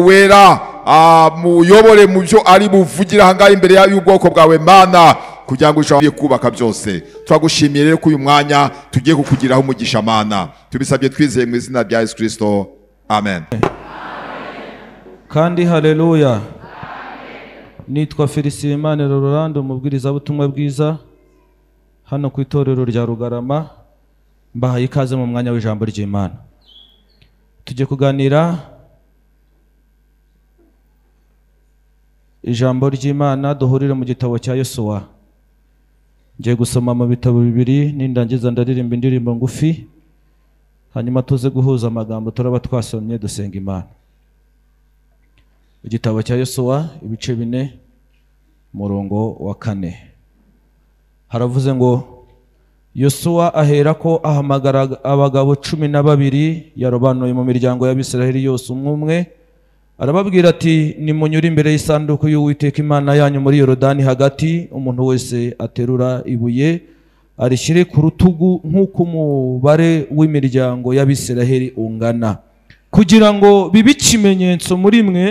wera ah, muyobore mu byo ari buvugira ahangaha imbere y'ubwoko bwawe mana kugira ngo ushobore kubaka byose turagushimiye rero ko uyu mwanya tugiye kukugiraho umugisha mana tubisabye twizeye mu izina rya yesu kirisito amen kandi hareruya nitwa feliciimane umubwiriza umubwirizabutumwa bwiza hano ku itorero rya rugarama mbahaye ikaze mu mwanya w'ijambo ry'imana tujye kuganira ijambo ry'imana duhurire mu gitabo cya yosuwa ngiye gusoma mu bitabo bibiri nindangiza ndaririmba indirimbo ngufi hanyuma tuze guhuza amagambo turaba twasomye dusenga imana igitabo cya yosuwa ibice bine murongo wa kane haravuze ngo yosuwa ahera ko ahamagara abagabo cumi na babiri yarobanuye mu miryango y'abisiraheli yose umwe umwe arababwira ati nimunyure imbere y'isanduku y'uwiteka imana yanyu muri yorodani hagati umuntu wese aterura ibuye arishyire ku rutugu nk'uko umubare w'imiryango y'abisiraheli ungana kugira ngo bibe ikimenyetso muri mwe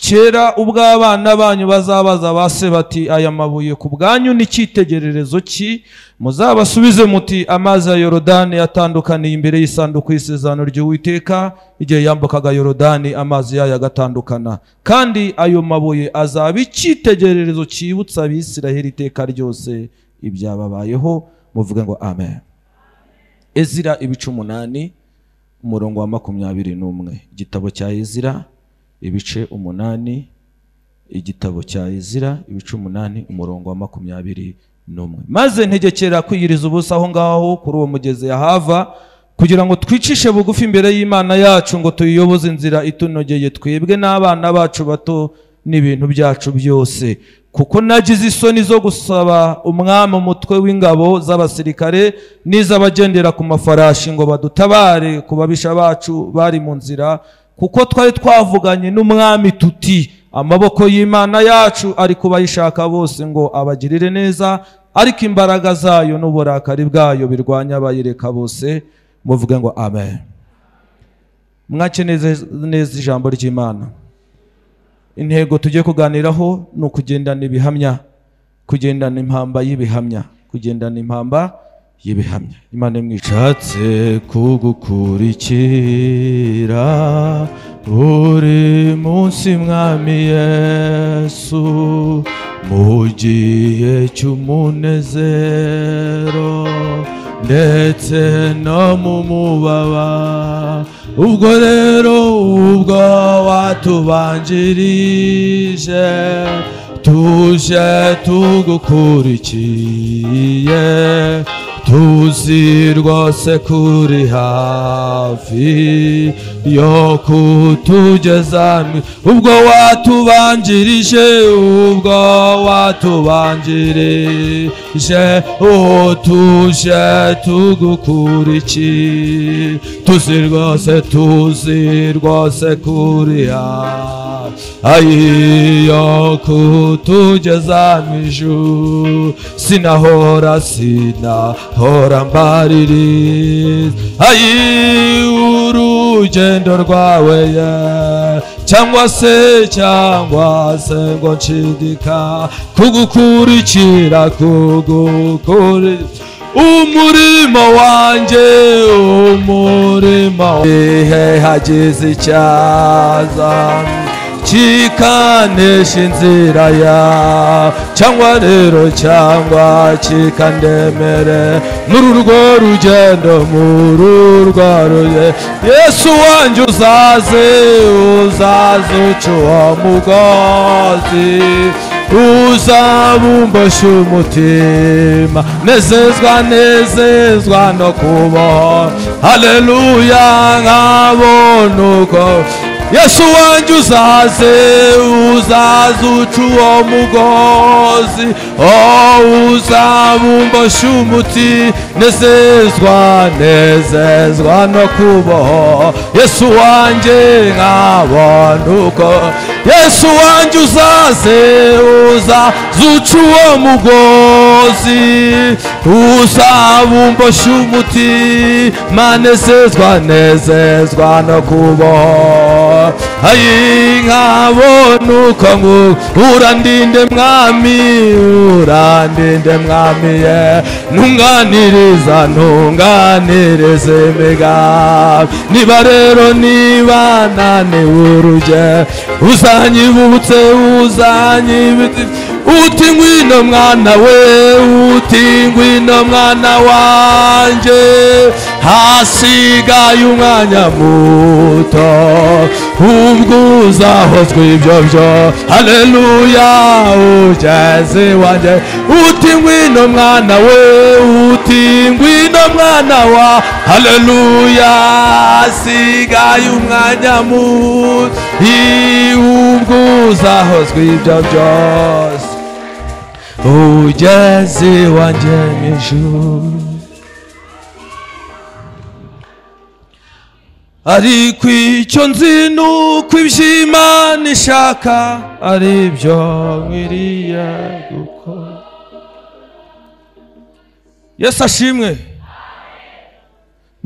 kera ubw'abana banyu bazabaza ba se bati aya mabuye ku bwanyu n’icyitegererezo ki muzabasubize muti amazi ya yorodani yatandukaniye imbere y'isanduku y'isezerano ry'uwiteka igihe yambukaga yorodani amazi yayo agatandukana kandi ayo mabuye azaba icyitegererezo cyibutsa abisiraheli iteka ryose ibyababayeho muvuge ngo amen ezira ibice umunani umurongo wa makumyabiri n'umwe igitabo cya ezira ibice umunani igitabo cya izira ibice umunani umurongo wa makumyabiri n'umwe maze ntegekera kwiyiriza ubusa aho ngaho kuri uwo mugezi yahava kugira ngo twicishe bugufi imbere y'imana yacu ngo tuyiyoboze inzira itunogeye twebwe n'abana bacu bato n'ibintu byacu byose kuko nagize isoni zo gusaba umwami umutwe w'ingabo z'abasirikare n'iz'abagendera ku mafarashi ngo badutabare ku babisha bacu bari mu nzira kuko twari twavuganye n'umwami tuti amaboko y'imana yacu ari ku bayishaka bose ngo abagirire neza ariko imbaraga zayo n'uburakari bwayo birwanya abayireka bose muvuge ngo amen mwake neza ijambo ry'imana intego tugiye kuganiraho ni ukugendana ibihamya kugendana impamba y'ibihamya kugendana impamba y'ibihamya imana imwishatse kugukurikira buri munsi mwami yesu mu gihe cy'umunezero ndetse no mu mubaba ubwo rero ubwo watubanjirije tuje tugukurikiye Uzirwa kuri hafi yo kutugezami ubwo watubanjirije ubwo watubanjirije utuje tugukuriki tuzi rwose tuzi rwose kuri hafi ayiyo kutugeza mu ijuru sinahora sinahora mbaririza ayi urugendo rwawe ye cyangwa se cyangwa se ngo nshidika kugukurikira kugukurikira umurimo wanjye umurimo wanjye hageze icyaza 지카내신 지라야 장관으로 장과 지칸데메레 무르르고루젠도 무르르고루제 예수 안주 사세 우사수 주어 무거지 우사문버슈 무팀 내세스가 내세스가 너고버 할렐루야 나보누고 Yesu wanjye uzaze uzaze uca uwo mugozi oh uzabumbashe umuti nezezwa nezezwa no kuboho Yesu wanjye nkabona uko Yesu wanjye uzaze uzaze uca uwo mugozi עוזי וסעבום בשומותי מנסס ונסס ונקובו ayingabonu kongu urandinde mwami urandinde mwami ye nunganiriza ntunganirize imigambi niba rero nibanane uruje uzanyibutse uzanyibutse uti ngwino mwana we uti ngwino mwana wanjye hasigaye umwanya muto ubwo uzahozwa ibyo byo hareruya ugeze wanjye uti ngwino mwana we uti ngwino mwana wa hareruya hasigaye umwanya muto ubwo uzahozwa ibyo byose ugeze wanjye mu ijuru ariko icyo nzi ni uko iby'imana ishaka ari byo nkwiriye gukora yesu ashimwe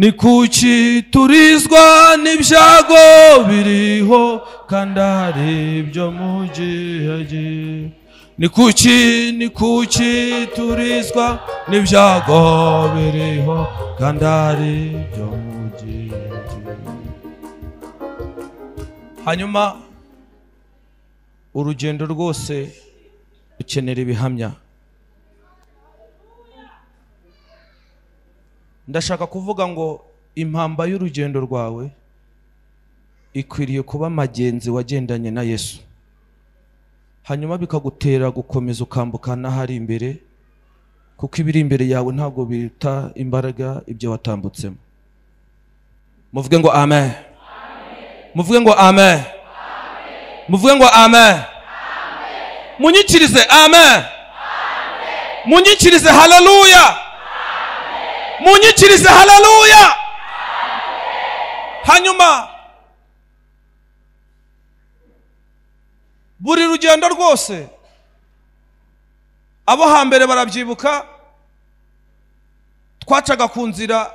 ni kuki turizwa n'ibyago biriho kandi ari byo mu gihe gito ni kuki ni kuki turizwa n'ibyago biriho kandi ari byo mu gihe hanyuma urugendo rwose rukenera ibihamya ndashaka kuvuga ngo impamba y'urugendo rwawe ikwiriye kuba magenzi wagendanye na yesu hanyuma bikagutera gukomeza ukambuka n'ahari imbere kuko ibiri imbere yawe ntabwo bita imbaraga ibyo watambutsemo muvuge ngo amen muvuge ngo amen muvuge ngo amen munyikirize amen munyikirize haleluya munyikirize haleluya hanyuma buri rugendo rwose abo hambere barabyibuka twacaga ku nzira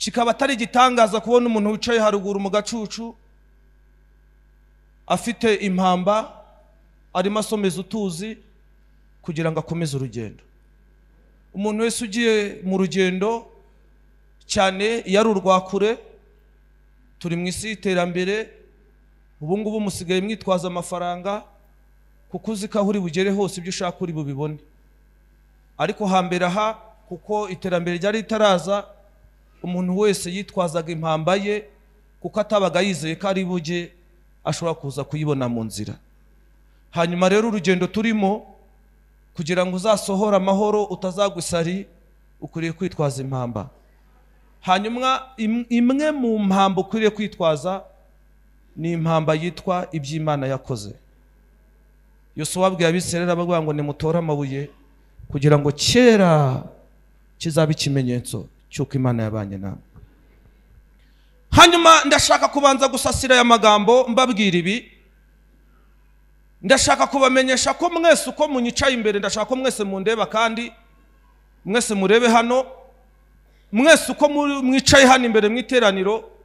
kikaba atari igitangaza kubona umuntu wicaye haruguru mu gacucu afite impamba arimo asomeza utuzi kugira ngo akomeze urugendo umuntu wese ugiye mu rugendo cyane iyo ari urwa kure turi mu isi y'iterambere ubu ngubu musigaye mwitwaza amafaranga kuko uzi ko aho uri bugere hose ibyo ushaka uri bubibone ariko hambere aha kuko iterambere ryari ritaraza umuntu wese yitwazaga impamba ye kuko atabaga yizeye ko ari buge ashobora kuza kuyibona mu nzira hanyuma rero urugendo turimo kugira ngo uzasohore amahoro utazagusari isari ukwiriye kwitwaza impamba hanyuma imwe mu mpambo ukwiriye kwitwaza ni impamba yitwa iby'imana yakoze yosuwa abwiye abisirayeli abavuga ngo nimutore amabuye kugira ngo kera kizabe ikimenyetso cy'uko imana yabanye nawe hanyuma ndashaka kubanza gusasira aya magambo mbabwira ibi ndashaka kubamenyesha ko mwese uko munyicaye imbere ndashaka ko mwese mundeba kandi mwese murebe hano mwese uko mwicaye hano imbere mu iteraniro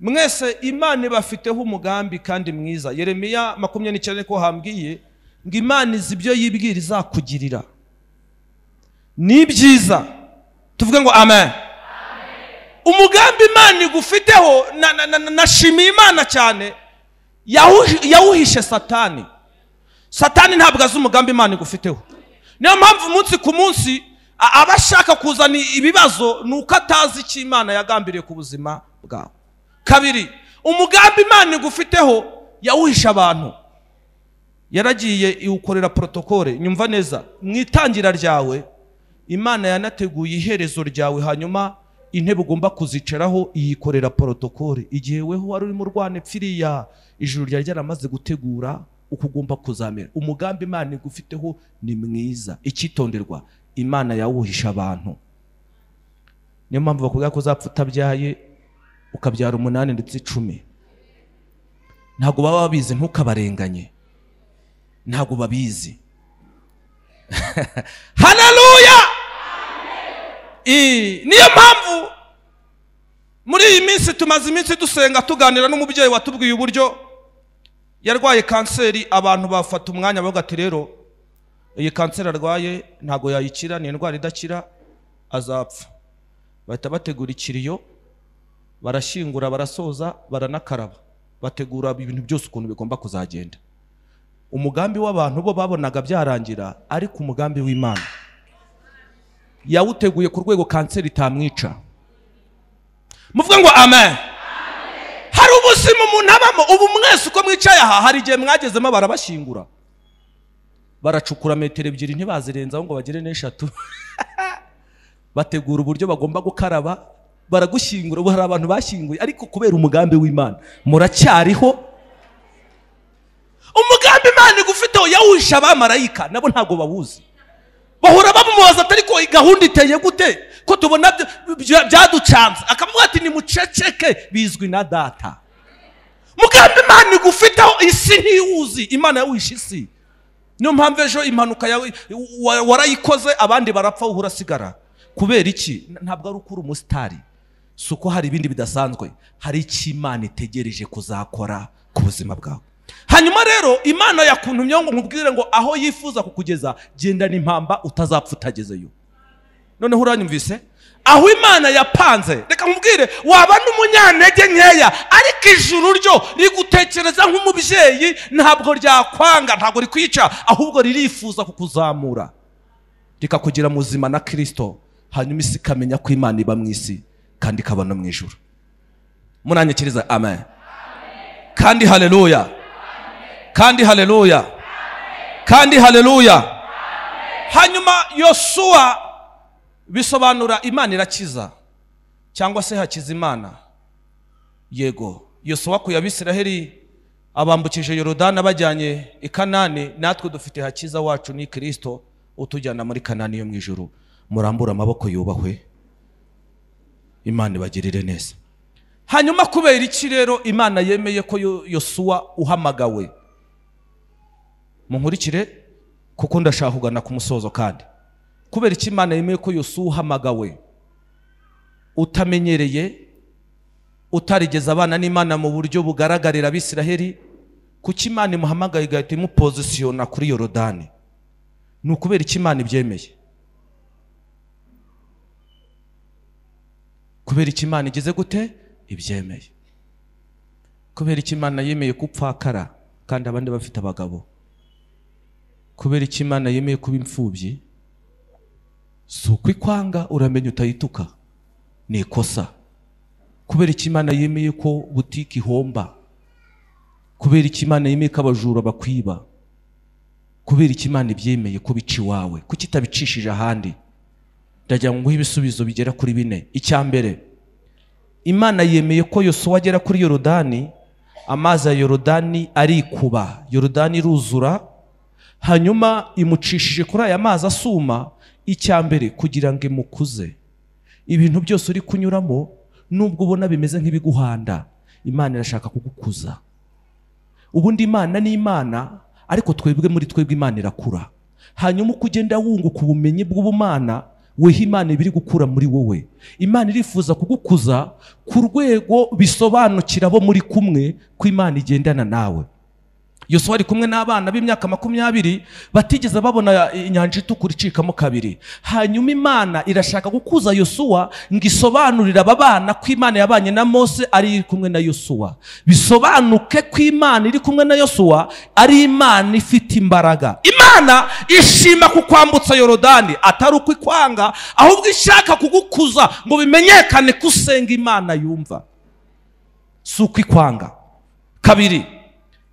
mwese imana ibafiteho umugambi kandi mwiza yeremiya makumyabiri n'icyenda ko hambwiye ngo imana izi ibyo yibwira izakugirira ni byiza tuvuge ngo amen umugambi imana igufiteho nashimiye imana cyane yawuhishe satani satani ntabwo azi umugambi imana igufiteho niyo mpamvu umunsi ku munsi aba ashaka kuzana ibibazo ni uko atazi icyo imana yagambiriye ku buzima bwawe kabiri umugambi imana igufiteho yawuhisha abantu yaragiye iwukorera porotokole nyumva neza mu itangira ryawe imana yanateguye iherezo ryawe hanyuma intebe ugomba kuzicaraho iyikorera porotokole igihe weho wari urimo urwana ipfiriya ijuru ryari ryaramaze gutegura uko ugomba kuzamera umugambi imana igufiteho ni mwiza icyitonderwa imana yawuhisha abantu niyo mpamvu bakubwira ko uzapfa utabyaye ukabyara umunani ndetse icumi ntabwo baba babizi ntukabarenganye ntabwo babizi hanaruya niyo mpamvu muri iyi minsi tumaze iminsi dusenga tuganira n'umubyeyi watubwiye uburyo yarwaye kanseri abantu bafata umwanya bagati rero iyi kanseri arwaye ntabwo yayikira ni indwara idakira azapfa bahita bategura ikiriyo barashyingura barasoza baranakaraba bategura ibintu byose ukuntu bigomba kuzagenda umugambi w'abantu bo babonaga byarangira ariko umugambi w'imana yawuteguye ku rwego kanseri itamwica muvuga ngo amen hari ubuzima umuntu abamo ubu mwese uko mwicaye aha hari igihe mwagezemo barabashyingura baracukura metero ebyiri ntibazirenzaho ngo bagere n'eshatu bategura uburyo bagomba gukaraba baragushyingura ubu hari abantu bashyinguye ariko kubera umugambi w'imana muracyariho umugambi imana igufiteho yawuhisha abamarayika nabo ntabwo babuzi bahora bamubaza atari ko gahunda iteye gute ko tubona byaducanze akavuga ati nimuceceke bizwi na data mugambi imana igufiteho isi ntiwuzi imana yawishe isi niyo mpamvu ejo impanuka warayikoze abandi barapfa wowe urasigara kubera iki ntabwo ari ukuri umusitari si uko hari ibindi bidasanzwe hari icyo imana itegereje kuzakora ku buzima bwawe hanyuma rero imana yakuntumye ngo nkubwire ngo aho yifuza kukugeza gendana impamba utazapfa utagezeyo noneho uranyumvise aho imana yapanze reka nkubwire waba n'umunyantege nkeya ariko ijuru ryo rigutekereza nk'umubyeyi ntabwo ryakwanga ntabwo rikwica ahubwo ririfuza kukuzamura rikakugira muzima na kirisito hanyuma isi ikamenya ko imana iba mu isi kandi ikaba no mu ijoro munanyikiriza amen kandi haleluya kandi haleluya kandi haleluya hanyuma yosuwa bisobanura imana irakiza cyangwa se hakiza imana yego yosuwa ku yabisiraheri abambukije yorodani abajyanye i kanani natwe dufite hakiza wacu ni kirisito utujyana muri kanani yo mu ijoro murambura amaboko yubahwe imana ibagirire neza hanyuma kubera iki rero imana yemeye ko yosuwa uhamagawe munkurikire kuko ndashaka kugana ku musozo kandi kubera iki imana yemeye ko yosuwa uhamagawe utamenyereye utarigeze abana n'imana mu buryo bugaragarira abisiraheli kuko imana imuhamagaye igahita imupozisiyona kuri yorodani ni ukubera iki imana ibyemeye kubera iki imana igeze gute ibyemeye kubera iki imana yemeye gupfakara kandi abandi bafite abagabo kubera iki imana yemeye kuba imfubyi si ukw'ikwanga uramenya utayituka ni ikosa kubera iki imana yemeye ko butike ihomba kubera iki imana yemeye ko abajura bakwiba kubera iki imana ibyemeye ko iwawe kuko itabicishije ahandi ndagira ngo nguhe ibisubizo bigera kuri bine icya mbere imana yemeye ko yosuwa wagera kuri yorodani amazi ya yorodani arikuba yorodani iruzura hanyuma imucishije kuri aya mazi asuma icya mbere kugira ngo imukuze ibintu byose uri kunyuramo nubwo ubona bimeze nk'ibiguhanda imana irashaka kugukuza ubundi imana ni imana ariko twebwe muri twebwe imana irakura hanyuma uko ugenda wunguka ubumenyi bw'ubumana weho imana ibiri gukura muri wowe imana irifuza kugukuza ku rwego bisobanukira abo muri kumwe ko imana igendana nawe yosuwa ari kumwe n'abana b'imyaka makumyabiri batigeze babona inyanja itukura icikamo kabiri hanyuma imana irashaka gukuza yosuwa ngo isobanurire aba bana ko imana yabanye na mose ari kumwe na yosuwa bisobanuke ko imana iri kumwe na yosuwa ari imana ifite imbaraga imana ishima kukwambutsa yorodani atari uko ikwanga ahubwo ishaka kugukuza ngo bimenyekane ko usenga imana yumva si uko ikwanga kabiri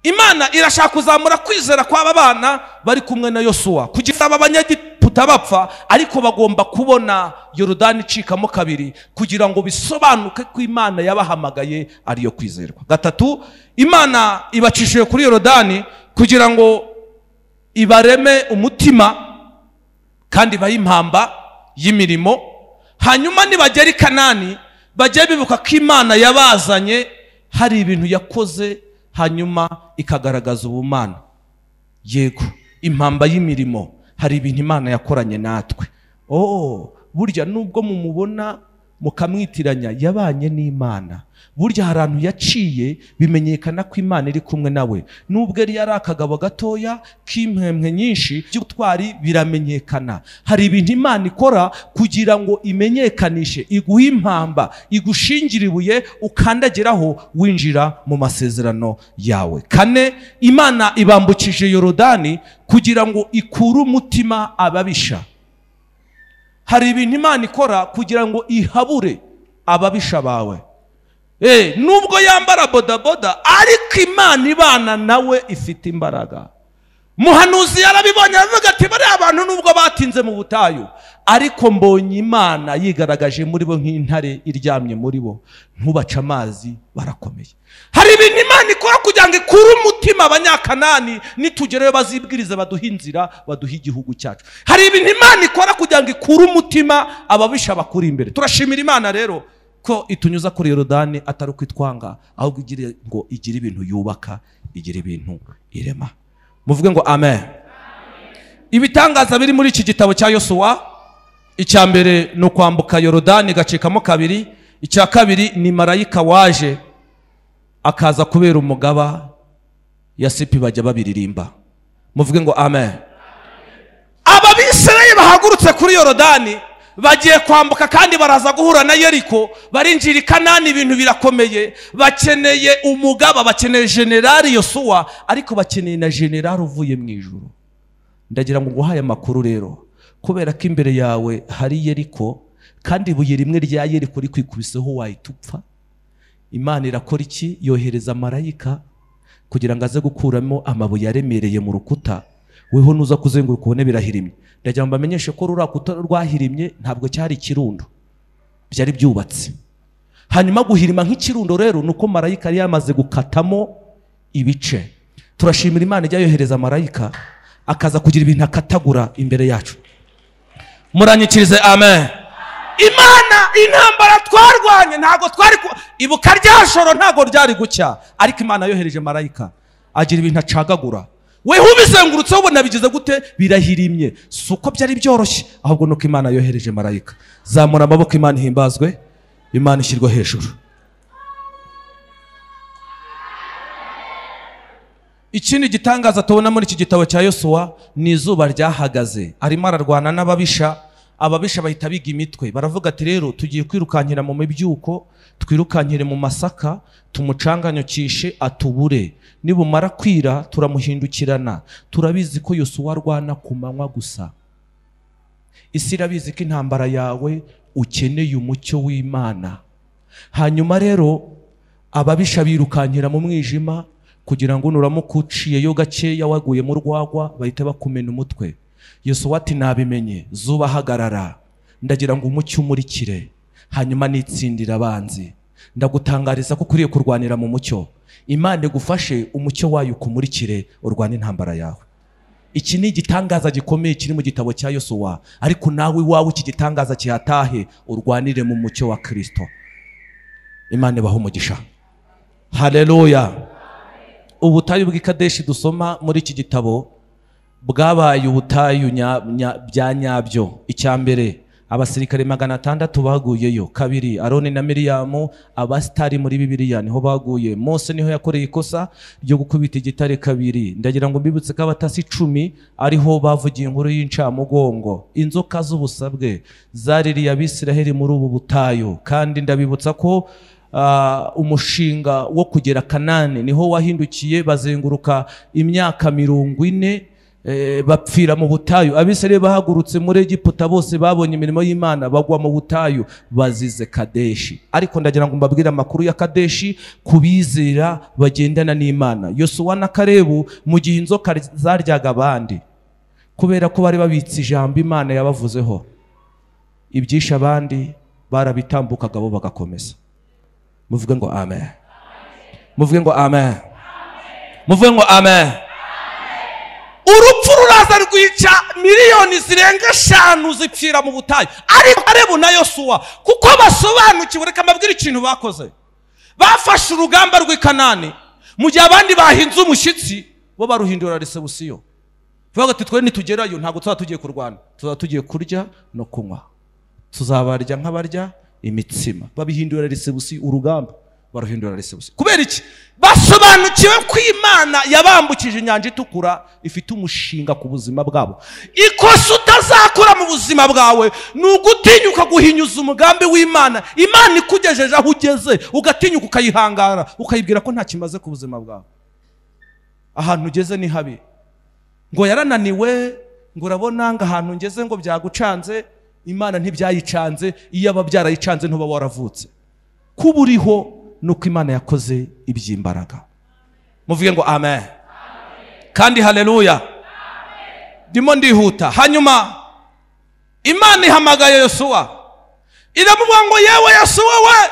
imana irashaka kuzamura kwizera kw'aba bana bari kumwe na yosuwa kugira ngo abanyagiputa bapfa ariko bagomba kubona yorodani icikamo kabiri kugira ngo bisobanuke ko imana yabahamagaye ariyo kwizerwa gatatu imana ibacishije kuri yorodani kugira ngo ibareme umutima kandi ibahe impamba y'imirimo hanyuma nibagera i kanani bajye bibuka ko imana yabazanye hari ibintu yakoze hanyuma ikagaragaza ubumana yego impamba y'imirimo hari ibintu imana yakoranye natwe oh burya nubwo mumubona mukamwitiranya yabanye n'imana burya hari ahantu yaciye bimenyekana ko imana iri kumwe nawe nubwo yari yari akagabo gatoya k'impwemwe nyinshi by'ubutwari biramenyekana hari ibintu imana ikora kugira ngo imenyekanishe iguhe impamba igushingire ibuye ukandagiraho winjira mu masezerano yawe kane imana ibambukije yorodani kugira ngo ikure umutima ababisha hari ibintu imana ikora kugira ngo ihabure ababisha bawe eh, nubwo yambara bodaboda ariko imana ibana nawe ifite imbaraga muhanuzi yarabibonye aravuga ati bariya abantu nubwo batinze mu butayu ariko mbonye imana yigaragaje muri bo nk'intare iryamye muri bo ntubace amazi barakomeye hari ibintu imana ikora kugira ngo ikure umutima abanyakanani nitugereyo bazibwirize baduhe inzira baduhe igihugu cyacu hari ibintu imana ikora kugira ngo ikure umutima ababisha bakuri imbere turashimira imana rero ko itunyuza kuri yorodani atari uko ahubwo igira ngo igire ibintu yubaka igira ibintu irema muvuge ngo amen ibitangaza biri muri iki gitabo cya yosuwa icya mbere ni ukwambuka yorodani gacikamo kabiri icya kabiri ni marayika waje akaza kubera umugaba ya yasipi bajya babiririmba muvuge ngo amen aba ababisiraye bahagurutse kuri yorodani bagiye kwambuka kandi baraza guhura na yeriko barinjira i kanani ibintu birakomeye bakeneye umugaba bakeneye generari yosuwa ariko bakeneye na generari uvuye mu ijoro ndagira ngo nguhaye amakuru rero kubera ko imbere yawe hari yeriko kandi ibuye rimwe rya yeriko rikwikubiseho wahita upfa imana irakora iki yohereza marayika kugira ngo aze gukuramo amabuye aremereye mu rukuta weho nuza kuzenguruka ubone birahirimye ndagira ngo bamenyeshe ko rurakuta rwahirimye ntabwo cyari ikirundo byari byubatse hanyuma guhirima nk'ikirundo rero ni uko marayika yari yamaze gukatamo ibice turashimira imana ijya yohereza marayika akaza kugira ibintu akatagura imbere yacu muranyikirize amen imana intambara twarwanye ntabwo twari ibuka rya joro ntabwo ryari gucya ariko imana yohereje marayika agira ibintu acagagura weho ubizengurutseho ubona bigize gute birahirimye si uko byari byoroshye ahubwo nuko imana yohereje marayika zamura amaboko imana ihimbazwe imana ishyirwa hejuru ikindi gitangaza tubona muri iki gitabo cya yosuwa ni izuba ryahagaze arimo ararwana n'ababisha ababisha bahita biga imitwe baravuga ati rero tugiye kwirukankira mu mibyuko twirukankire mu masaka tumucanganyukishe atubure nibumara kwira turamuhindukirana turabizi ko yosuwa arwana ku manywa gusa isi irabizi ko intambara yawe ukeneye umucyo w'imana hanyuma rero ababisha birukankira mu mwijima kugira ngo nuramuka uciyeyo gakeya waguye mu rwagwa bahita bakumena umutwe yosuwa ati nabimenye zuba ahagarara ndagira ngo umucyo umurikire hanyuma n’itsindira abanzi ndagutangariza ko ukwiriye kurwanira mu mucyo imana igufashe umucyo wayo ukumurikire urwane intambara yawe iki ni igitangaza gikomeye kiri mu gitabo cya yosuwa ariko nawe iwawe iki gitangaza kihatahe urwanire mu mucyo wa kirisito imana ibaho umugisha hareruya ubutayu bw'ikadeshi dusoma muri iki gitabo bwabaye ubutayu bya nyabyo icya mbere abasirikare magana atandatu baguyeyo kabiri aroni na miriyamu abasitari muri bibiliya niho baguye mose niho yakoreye ikosa ryo gukubita igitare kabiri ndagira ngo mbibutse ko abatasi icumi ariho bavugiye inkuru y'incamugongo inzoka z'ubusabwe zaririye abisiraheli muri ubu butayu kandi ndabibutsa ko ah, umushinga wo kugera kanani niho wahindukiye bazenguruka imyaka mirongo ine Eh, bapfira mu butayu abisirayeli bahagurutse muri egiputa bose babonye imirimo y'imana bagwa mu butayu bazize kadeshi ariko ndagira ngo mbabwire amakuru ya kadeshi kubizera bagendana n'imana yosuwa na karebu mu gihe inzoka zaryaga abandi kubera ko bari babitse ijambo imana yabavuzeho ibyishe abandi barabitambukaga bo bagakomeza muvuge ngo amen muvuge ngo amen muvuge ngo amen urupfu ruraza rwica miliyoni zirenga eshanu zipfira mu butayu ariko karebu na yosuwa kuko basobanukiwe reka mbabwire ikintu bakoze bafashe urugamba rw'i kanani mu gihe abandi bahinze umushyitsi bo baruhindura resebusiyo tuvuga ati twe nitugerayo ntabwo tuzaba tugiye kurwana tuzaba tugiye kurya no kunywa tuzabarya nk'abarya imitsima babihindura resebusiyo urugamba barahindura resebusi kubera iki basobanukiwe ko imana yabambukije inyanja itukura ifite umushinga ku buzima bwabo ikosa utazakora mu buzima bwawe ni ugutinyuka guhinyuza umugambi w'imana imana ikugejeje aho ugeze ugatinyuka ukayihangara ukayibwira ko nta kimaze ku buzima bwawe ahantu ugeze ni habi ngo yarananiwe ngo urabona ngo ahantu ngeze ngo byagucanze imana ntibyayicanze iyo aba yicanze ntuba waravutse kuba uriho nuko imana yakoze iby'imbaraga muvuge ngo amen kandi hareruya ndimo ndihuta hanyuma imana ihamagaye yosuwa iramuvuga ngo yewe yosuwa we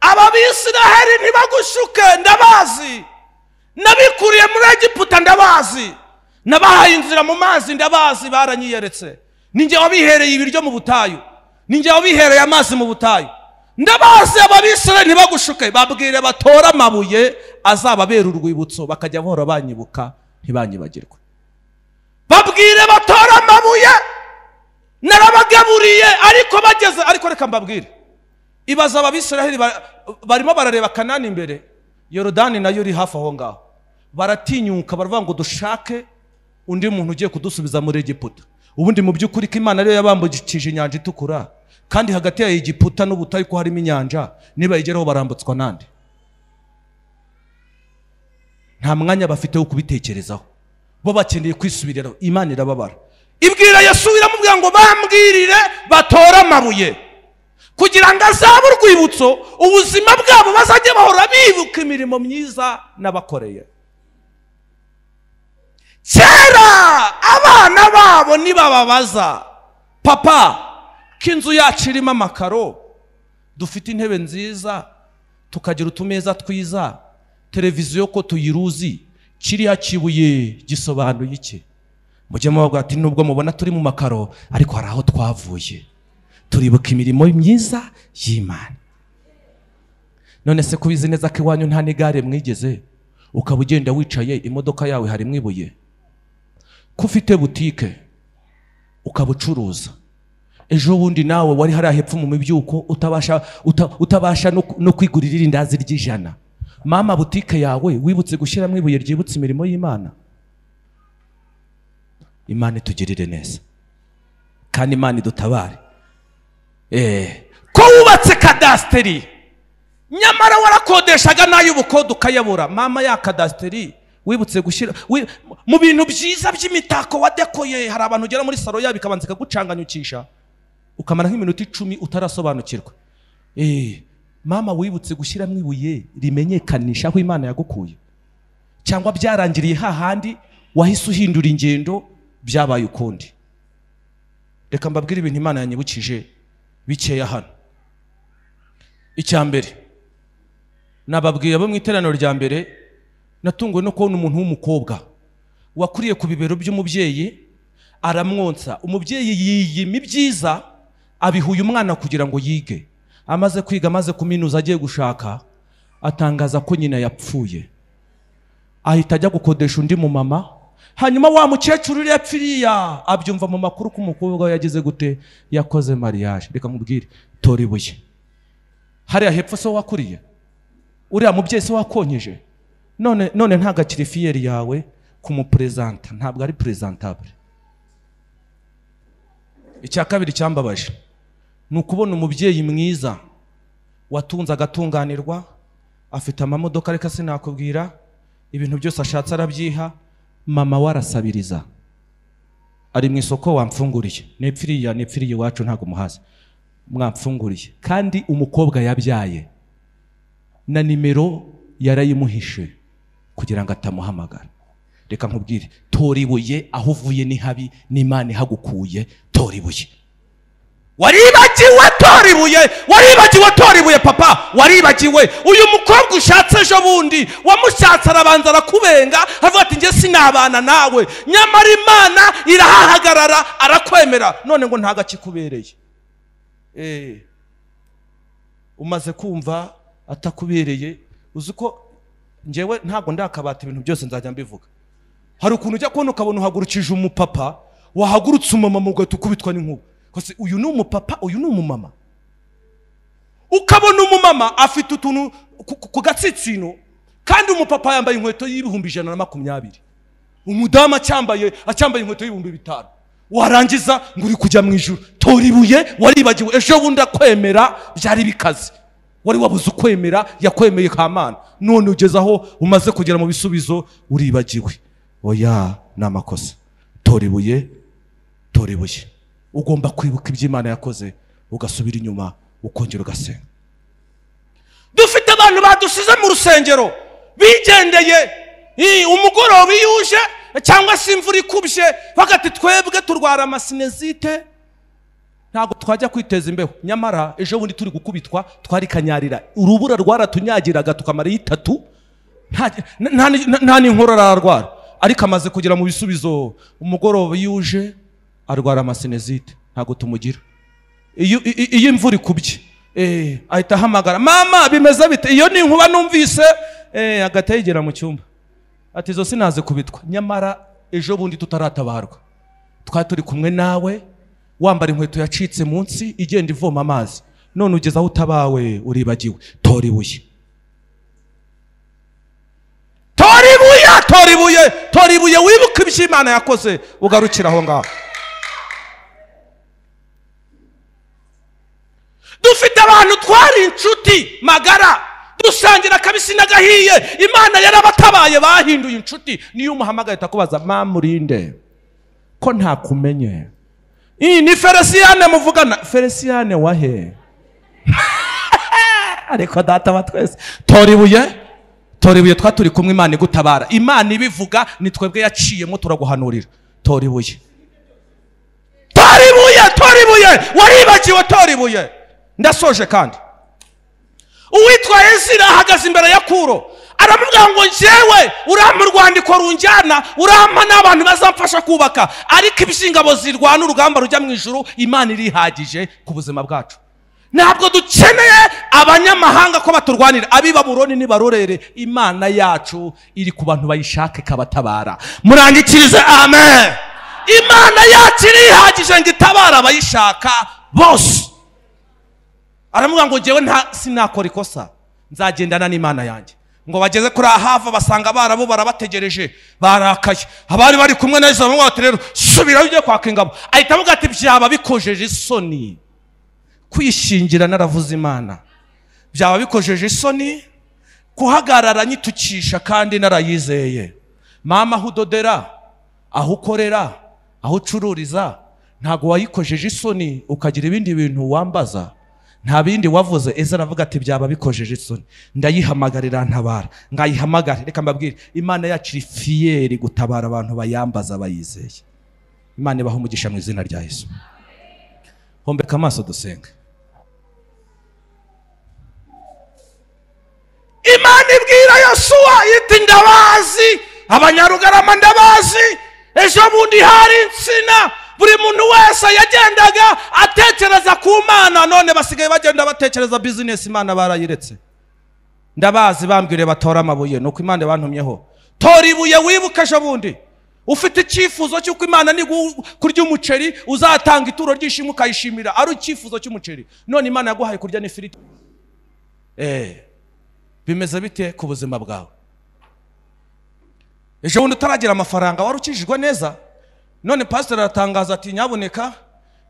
aba ntibagushuke ndabazi nabikuriye muri egiputa ndabazi nabahaye inzira mu mazi ndabazi baranyiyeretse ninjye wabihereye ibiryo mu butayu ninjye wabihereye amazi mu butayu ndabazi ababisore ntibagushuke babwire batora amabuye azaba abera urwibutso bakajya bahora banyibuka ntibanyibagirwe babwire batora amabuye narabagaburiye ariko bageze ariko reka mbabwire ibaza ababisiraheli barimo barareba kanani imbere yorodani nayo iri hafi aho ngaho baratinyuka baravuga ngo dushake undi muntu ugiye kudusubiza muri egiputa ubundi mu by'ukuri ko imana ariyo yabambukije inyanja itukura kandi hagati ya Egiputa n'ubutayu ko harimo inyanja nibayigeraho barambutswa n'andi nta mwanya bafite wo kubitekerezaho bo bakeneye kwisubiriraho imana irababara ibwira yasubira amubwira ngo bambwirire batore amabuye kugira ngo azabe urwibutso ubuzima bwabo bazajye bahora bibuka imirimo myiza n'abakoreye kera abana babo ntibababaza papa ko inzu yacu irimo amakaro dufite intebe nziza tukagira utumeza twiza televiziyo ko tuyiruzi kiriya kibuye gisobanuye iki mujye mubavuga ati nubwo mubona turi mu makaro ariko hari aho twavuye turibuka imirimo myiza y'imana none se kubizi neza ko iwanyu nta n'igare mwigeze ukaba ugenda wicaye imodoka yawe harimo ibuye ko ufite butike ukaba ucuruza ejo bundi nawe wari hariya hepfo mu mibyuko utabasha no kwigurira irindazi ry'ijana mama butike yawe wibutse gushyiramo ibuye ryibutse imirimo y'imana imana itugirire neza kandi imana idutabare eh, ko wubatse kadasiteri nyamara warakodeshaga n'ay'ubukode ukayabura mama ya kadasiteri wibutse gushyira mu bintu byiza by'imitako wadekoye hari abantu ugera muri saro yabo ikabanza ikagucanganyukisha ukamara nk'iminota icumi utarasobanukirwa eh, mama wibutse gushyiramo ibuye rimenyekanisha aho imana yagukuye cyangwa byarangiriye hahandi wahise uhindura ingendo byabaye ukundi reka mbabwire ibintu imana yanyibukije bikeya hano icya mbere nababwiye abo mu iteraniro rya mbere natunguwe no kubona umuntu w'umukobwa wakuriye ku bibero by'umubyeyi aramwonsa umubyeyi yiyima ibyiza abihuye umwana kugira ngo yige amaze kwiga amaze kuminuza agiye gushaka atangaza ko nyina yapfuye ahita ajya gukodesha undi mu mama hanyuma wa mukecuru uri pfiriya abyumva mu makuru kumukobwa we yagize gute yakoze mariage reka nkubwire tora ibuye hariya hepfo se wakuriye uriya mubyeyi se wakonyeje none none ntagakire fiyeri yawe kumuperezanta ntabwo ari perezantabure icya kabiri cyambabaje ni ukubona umubyeyi mwiza watunze agatunganirwa afite amamodoka ariko sinakubwira ibintu byose ashatse arabyiha mama warasabiriza ari mu isoko wamfunguriye nipfiriya nipfiriye iwacu ntabwo muhazi mwamfunguriye kandi umukobwa yabyaye na nimero yarayimuhishe kugira ngo atamuhamagara reka nkubwire tora ibuye aho uvuye ni habi n'imana ihagukuye tora ibuye wari waribagiwe tora ibuye waribagiwe tora ibuye papa waribagiwe uyu mukobwa ushatse ejo bundi wamushatse arabanza arakubenga aravuga ati njye sinabana nawe nyamara imana irahahagarara arakwemera none ngo ntago akikubereye eh, umaze kumva atakubereye uzi ko ngewe ntabwo ndakabata ibintu byose nzajya mbivuga hari ukuntu ujya kubona ukabona uhagurukije umupapa wahagurutse umumama ugahita ukubitwa n'inkuba uyu ni umupapa uyu ni umumama ukabona umumama afite utuntu ku gatsitsino kandi umupapa yambaye inkweto y'ibihumbi ijana na makumyabiri umudamu acyambaye acyambaye inkweto y'ibihumbi bitanu warangiza ngo uri kujya mu ijoro tora waribagiwe ejo bundi akwemera byari bikaze wari wabuze ukwemera yakwemeye kamana none ugeze aho umaze kugera mu bisubizo uribagiwe oya ni amakosa tora ibuye ugomba kwibuka ibyo imana yakoze ugasubira inyuma ukongera ugasenga dufite abantu badusize mu rusengero bigendeye umugoroba iyo uje cyangwa se imvura ikubye bagati twebwe turwara amasinezite ntabwo twajya kwiteza imbeho nyamara ejo bundi turi gukubitwa twari kanyarira urubura rwaratunyagiraga tukamara itatu nta n'inkorora ararwara ariko amaze kugera mu bisubizo umugoroba iyo uje arwara amasenezite ntabwo tumugira iyo imvura ikubye eh, ahita ahamagara mama bimeze bite iyo ni inkuba numvise eh, agahita mu cyumba ati izo sinaze kubitwa nyamara ejo bundi tutaratabarwa twari turi kumwe nawe wambara inkweto yacitse munsi igenda ivoma amazi none ugeze aho utabawe uribagiwe tora ibuye tora ibuye tora ibuye tora ibuye wibuke ibyo imana yakoze ugarukira aho ngaho dufite abantu twari inshuti magara dusangira akabisi n'agahiye imana yarabatabaye bahinduye inshuti niyo umuhamagaye itakubaza mamurinde ko ntakumenye iyi ni feresiyane muvugana feresiyane wahe ariko data wa twese tora ibuye twa turi kumwe imana igutabara imana ibivuga ni twebwe yaciyemo turaguhanurira tora ibuye tora ibuye tora waribagiwe tora ndasoje kandi uwitwa zira ahagaze imbere ya kuro aramubwira ngo njyewe urampa urwandiko runjyana urampa n'abantu bazamfasha kubaka ariko ibishingabo zirwana urugamba rujya mu ijoro imana irihagije ku buzima bwacu ntabwo dukeneye abanyamahanga ko baturwanira abiba nibarorere imana yacu iri ku bantu bayishaka ikabatabara murangikirize amen imana yacu irihagije ngo itabare abayishaka bose aravuga ngo ngewe nta sinakora ikosa nzagendana n'imana yanjye ngo bageze kuri ahava basanga barabo barabategereje barakaye abari bari kumwe na yesu bamwe rero subirayo ujye kwaka ingabo ahita avuga ati byaba bikojeje isoni kwishingira naravuze imana byaba bikojeje isoni kuhagarara nyitukisha kandi narayizeye mama aho udodera aho ukorera aho ucururiza ntabwo wayikojeje isoni ukagira ibindi bintu wambaza nta bindi wavuze ezara aravuga ati byaba bikojeje isoni ndayihamagarira ntabara ngayihamagare reka mbabwire imana yacu iri fiyeri gutabara abantu bayambaza bayizeye imana ibaho umugisha mu izina rya yesu hombeka amaso dusenga imana ibwira yasuwa iti ndabazi abanyarugarama ndabazi ejo bundi hari nsina buri muntu wese yagendaga atekereza ku mana none basigaye bagenda batekereza bizinesi imana barayiretse ndabazi bambwire batora amabuye ni uko imana bantumyeho tora ibuye wibuke ejo bundi ufite icyifuzo cy'uko imana ni kurya umuceri uzatanga ituro ry'ishimwe ukayishimira ari icyifuzo cy'umuceri none imana yaguhaye kurya n'ifiriti eee eh, bimeze bite ku buzima bwawe ejo bundi utaragira amafaranga wari ukijijwe neza none pasiteri aratangaza ati nyaboneka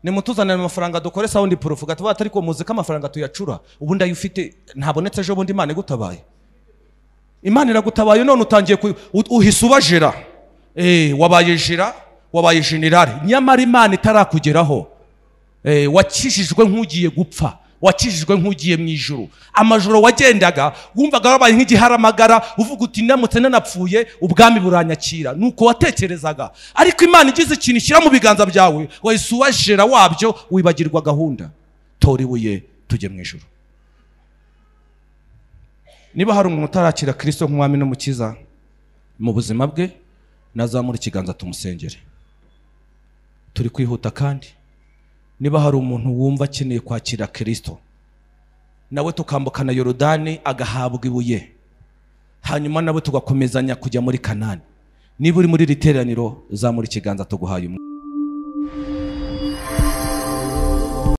nimutuzanire amafaranga dukore sawundi purufu gatuba atari ko muzi amafaranga tuyacura ubu ufite ntabonetse ejo bundi imana igutabaye imana iragutabaye none utangiye uhise ubajira eh, wabaye jira wabaye jenerali nyamara imana itarakugeraho eh, wakishijwe nk'ugiye gupfa wakijijwe nk'ugiye mu ijoro amajoro wagendaga wumvaga wabaye nk'igiharamagara uvuga uti ndamutse nanapfuye ubwami buranyakira nuko watekerezaga ariko imana igize ikintu ishyira mu biganza byawe wahise uwajera wabyo wibagirwa gahunda tora ibuye tujye mu ijoro niba hari umuntu utarakira kirisito nk'umwami n'umukiza mu buzima bwe nazamura ikiganza tumusengere turi kwihuta kandi niba hari umuntu wumva akeneye kwakira kirisito nawe tukambukana yorodani agahabwa ibuye hanyuma nawe tugakomezanya kujya muri kanani niba uri muri iri teraniro zamura ikiganza tuguhaye umwe